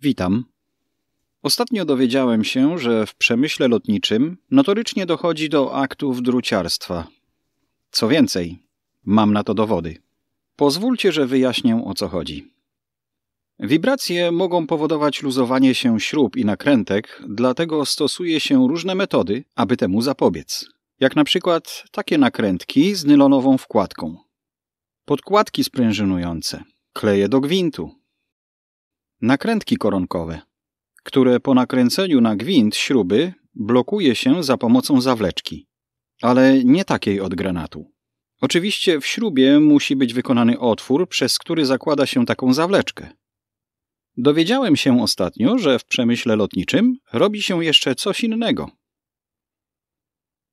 Witam. Ostatnio dowiedziałem się, że w przemyśle lotniczym notorycznie dochodzi do aktów druciarstwa. Co więcej, mam na to dowody. Pozwólcie, że wyjaśnię o co chodzi. Wibracje mogą powodować luzowanie się śrub i nakrętek, dlatego stosuje się różne metody, aby temu zapobiec. Jak na przykład takie nakrętki z nylonową wkładką, podkładki sprężynujące, kleje do gwintu, Nakrętki koronkowe, które po nakręceniu na gwint śruby blokuje się za pomocą zawleczki, ale nie takiej od granatu. Oczywiście w śrubie musi być wykonany otwór, przez który zakłada się taką zawleczkę. Dowiedziałem się ostatnio, że w przemyśle lotniczym robi się jeszcze coś innego.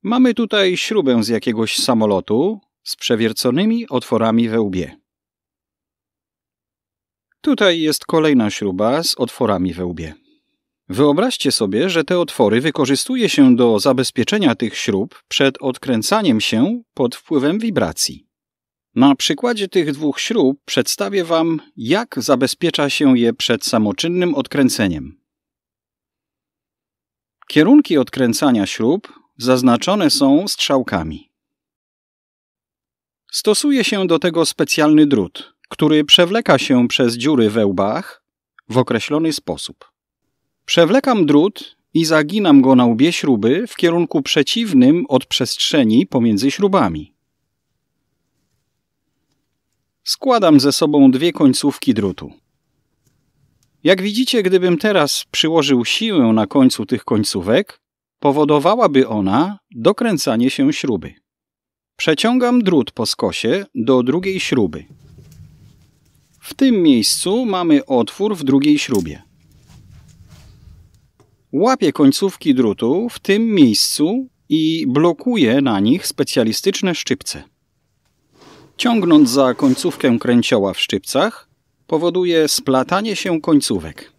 Mamy tutaj śrubę z jakiegoś samolotu z przewierconymi otworami we łbie. Tutaj jest kolejna śruba z otworami we łbie. Wyobraźcie sobie, że te otwory wykorzystuje się do zabezpieczenia tych śrub przed odkręcaniem się pod wpływem wibracji. Na przykładzie tych dwóch śrub przedstawię Wam, jak zabezpiecza się je przed samoczynnym odkręceniem. Kierunki odkręcania śrub zaznaczone są strzałkami. Stosuje się do tego specjalny drut – który przewleka się przez dziury we łbach w określony sposób. Przewlekam drut i zaginam go na łbie śruby w kierunku przeciwnym od przestrzeni pomiędzy śrubami. Składam ze sobą dwie końcówki drutu. Jak widzicie, gdybym teraz przyłożył siłę na końcu tych końcówek, powodowałaby ona dokręcanie się śruby. Przeciągam drut po skosie do drugiej śruby. W tym miejscu mamy otwór w drugiej śrubie. Łapię końcówki drutu w tym miejscu i blokuję na nich specjalistyczne szczypce. Ciągnąc za końcówkę kręcioła w szczypcach, powoduje splatanie się końcówek.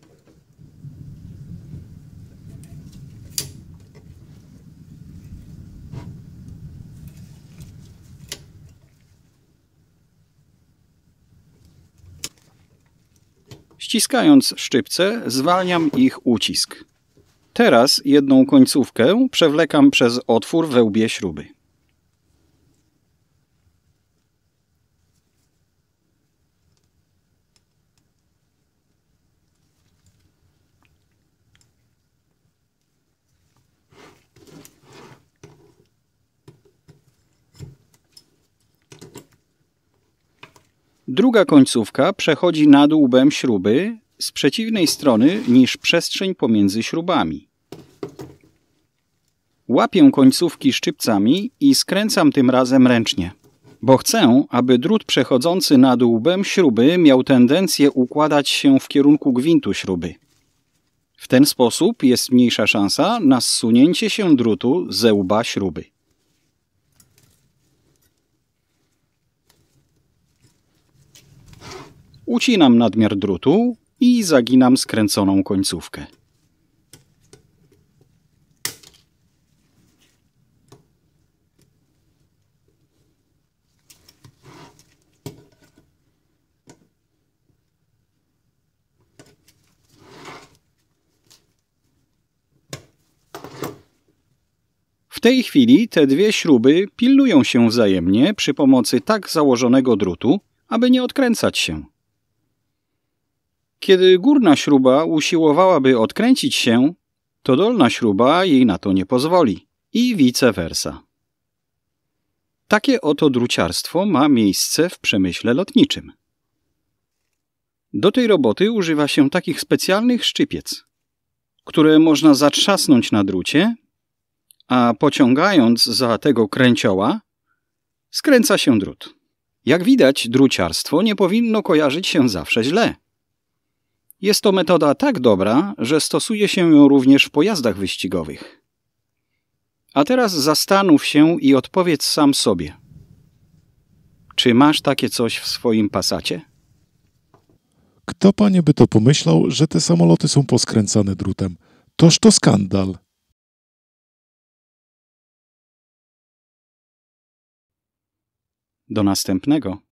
Ściskając szczypce, zwalniam ich ucisk. Teraz jedną końcówkę przewlekam przez otwór we łbie śruby. Druga końcówka przechodzi nad łbem śruby z przeciwnej strony niż przestrzeń pomiędzy śrubami. Łapię końcówki szczypcami i skręcam tym razem ręcznie, bo chcę, aby drut przechodzący nad łbem śruby miał tendencję układać się w kierunku gwintu śruby. W ten sposób jest mniejsza szansa na zsunięcie się drutu ze łba śruby. Ucinam nadmiar drutu i zaginam skręconą końcówkę. W tej chwili te dwie śruby pilnują się wzajemnie przy pomocy tak założonego drutu, aby nie odkręcać się. Kiedy górna śruba usiłowałaby odkręcić się, to dolna śruba jej na to nie pozwoli i vice versa. Takie oto druciarstwo ma miejsce w przemyśle lotniczym. Do tej roboty używa się takich specjalnych szczypiec, które można zatrzasnąć na drucie, a pociągając za tego kręcioła, skręca się drut. Jak widać, druciarstwo nie powinno kojarzyć się zawsze źle. Jest to metoda tak dobra, że stosuje się ją również w pojazdach wyścigowych. A teraz zastanów się i odpowiedz sam sobie. Czy masz takie coś w swoim pasacie? Kto panie by to pomyślał, że te samoloty są poskręcane drutem? Toż to skandal. Do następnego.